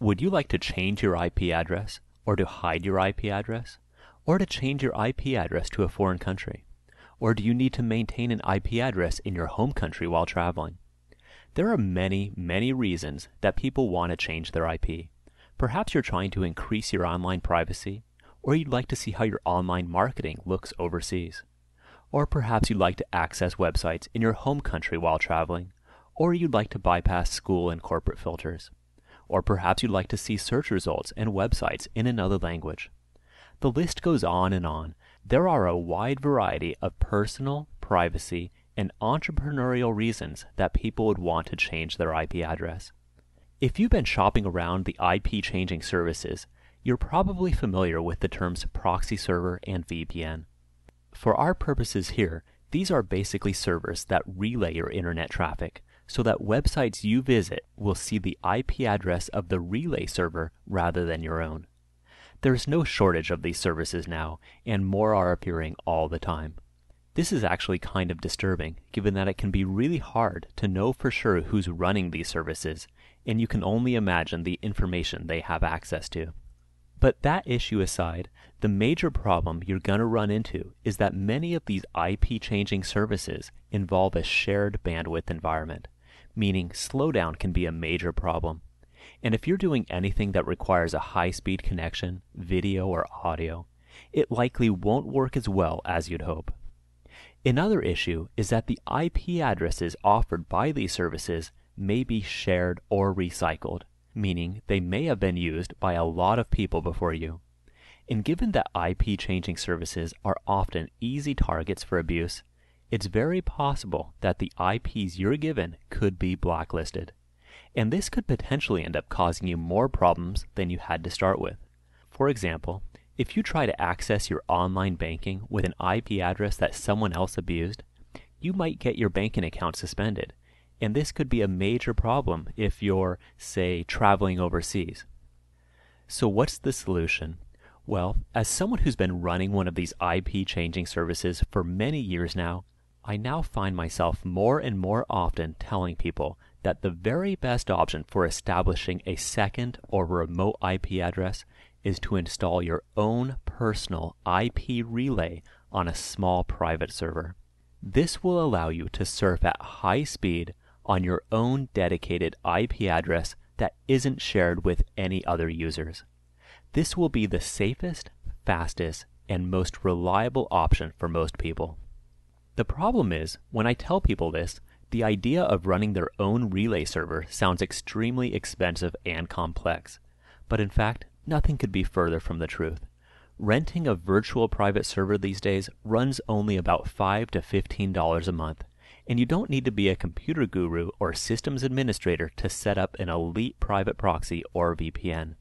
Would you like to change your IP address, or to hide your IP address, or to change your IP address to a foreign country? Or do you need to maintain an IP address in your home country while traveling? There are many, many reasons that people want to change their IP. Perhaps you're trying to increase your online privacy, or you'd like to see how your online marketing looks overseas. Or perhaps you'd like to access websites in your home country while traveling, or you'd like to bypass school and corporate filters or perhaps you'd like to see search results and websites in another language. The list goes on and on. There are a wide variety of personal, privacy, and entrepreneurial reasons that people would want to change their IP address. If you've been shopping around the IP changing services, you're probably familiar with the terms proxy server and VPN. For our purposes here, these are basically servers that relay your internet traffic so that websites you visit will see the IP address of the relay server rather than your own. There is no shortage of these services now, and more are appearing all the time. This is actually kind of disturbing, given that it can be really hard to know for sure who's running these services, and you can only imagine the information they have access to. But that issue aside, the major problem you're going to run into is that many of these IP changing services involve a shared bandwidth environment meaning slowdown can be a major problem. And if you're doing anything that requires a high speed connection, video or audio, it likely won't work as well as you'd hope. Another issue is that the IP addresses offered by these services may be shared or recycled, meaning they may have been used by a lot of people before you. And given that IP changing services are often easy targets for abuse, it's very possible that the IPs you're given could be blacklisted. And this could potentially end up causing you more problems than you had to start with. For example, if you try to access your online banking with an IP address that someone else abused, you might get your banking account suspended. And this could be a major problem if you're, say, traveling overseas. So, what's the solution? Well, as someone who's been running one of these IP changing services for many years now, I now find myself more and more often telling people that the very best option for establishing a second or remote IP address is to install your own personal IP relay on a small private server. This will allow you to surf at high speed on your own dedicated IP address that isn't shared with any other users. This will be the safest, fastest, and most reliable option for most people. The problem is, when I tell people this, the idea of running their own relay server sounds extremely expensive and complex. But in fact, nothing could be further from the truth. Renting a virtual private server these days runs only about $5 to $15 a month, and you don't need to be a computer guru or systems administrator to set up an elite private proxy or VPN.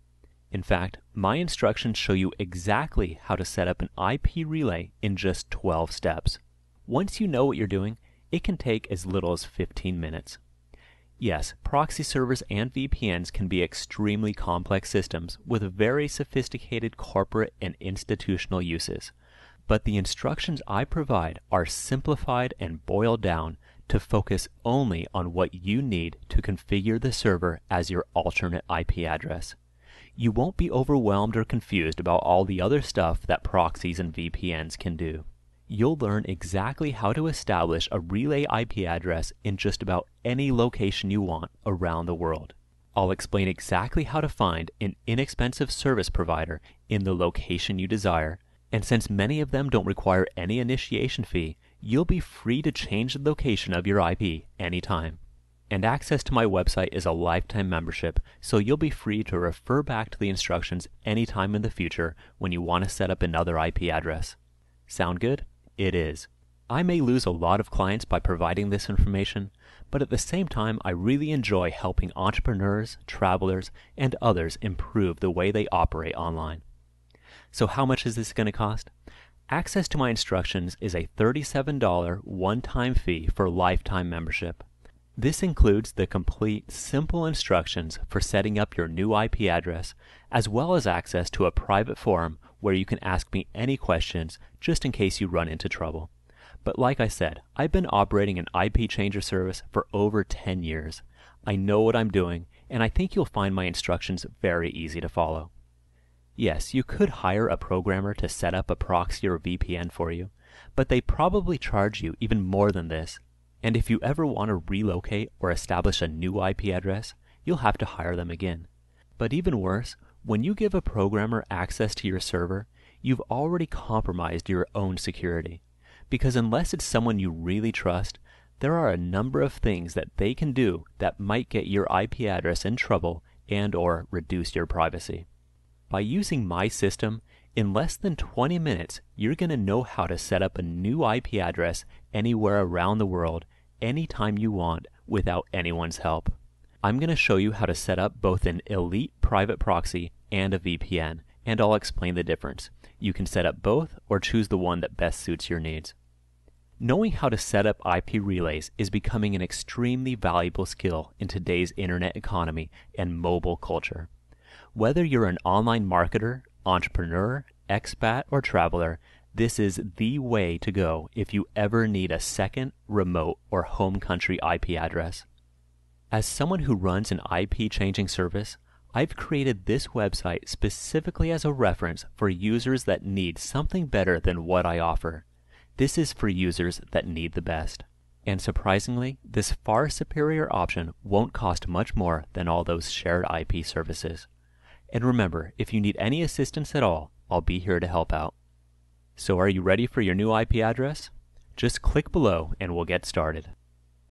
In fact, my instructions show you exactly how to set up an IP relay in just 12 steps. Once you know what you're doing, it can take as little as 15 minutes. Yes, proxy servers and VPNs can be extremely complex systems with very sophisticated corporate and institutional uses. But the instructions I provide are simplified and boiled down to focus only on what you need to configure the server as your alternate IP address. You won't be overwhelmed or confused about all the other stuff that proxies and VPNs can do you'll learn exactly how to establish a relay IP address in just about any location you want around the world. I'll explain exactly how to find an inexpensive service provider in the location you desire, and since many of them don't require any initiation fee, you'll be free to change the location of your IP anytime. And access to my website is a lifetime membership, so you'll be free to refer back to the instructions anytime in the future when you want to set up another IP address. Sound good? it is. I may lose a lot of clients by providing this information, but at the same time, I really enjoy helping entrepreneurs, travelers, and others improve the way they operate online. So, how much is this going to cost? Access to my instructions is a $37 one time fee for lifetime membership. This includes the complete simple instructions for setting up your new IP address, as well as access to a private forum where you can ask me any questions just in case you run into trouble. But like I said, I've been operating an IP changer service for over 10 years. I know what I'm doing, and I think you'll find my instructions very easy to follow. Yes, you could hire a programmer to set up a proxy or VPN for you, but they probably charge you even more than this. And if you ever want to relocate or establish a new IP address, you'll have to hire them again. But even worse, when you give a programmer access to your server, you've already compromised your own security. Because unless it's someone you really trust, there are a number of things that they can do that might get your IP address in trouble and or reduce your privacy. By using my system, in less than 20 minutes, you're going to know how to set up a new IP address anywhere around the world anytime you want without anyone's help. I'm going to show you how to set up both an elite private proxy, and a VPN, and I'll explain the difference. You can set up both or choose the one that best suits your needs. Knowing how to set up IP relays is becoming an extremely valuable skill in today's internet economy and mobile culture. Whether you're an online marketer, entrepreneur, expat, or traveler, this is the way to go if you ever need a second, remote, or home country IP address. As someone who runs an IP changing service, I've created this website specifically as a reference for users that need something better than what I offer. This is for users that need the best. And surprisingly, this far superior option won't cost much more than all those shared IP services. And remember, if you need any assistance at all, I'll be here to help out. So are you ready for your new IP address? Just click below and we'll get started.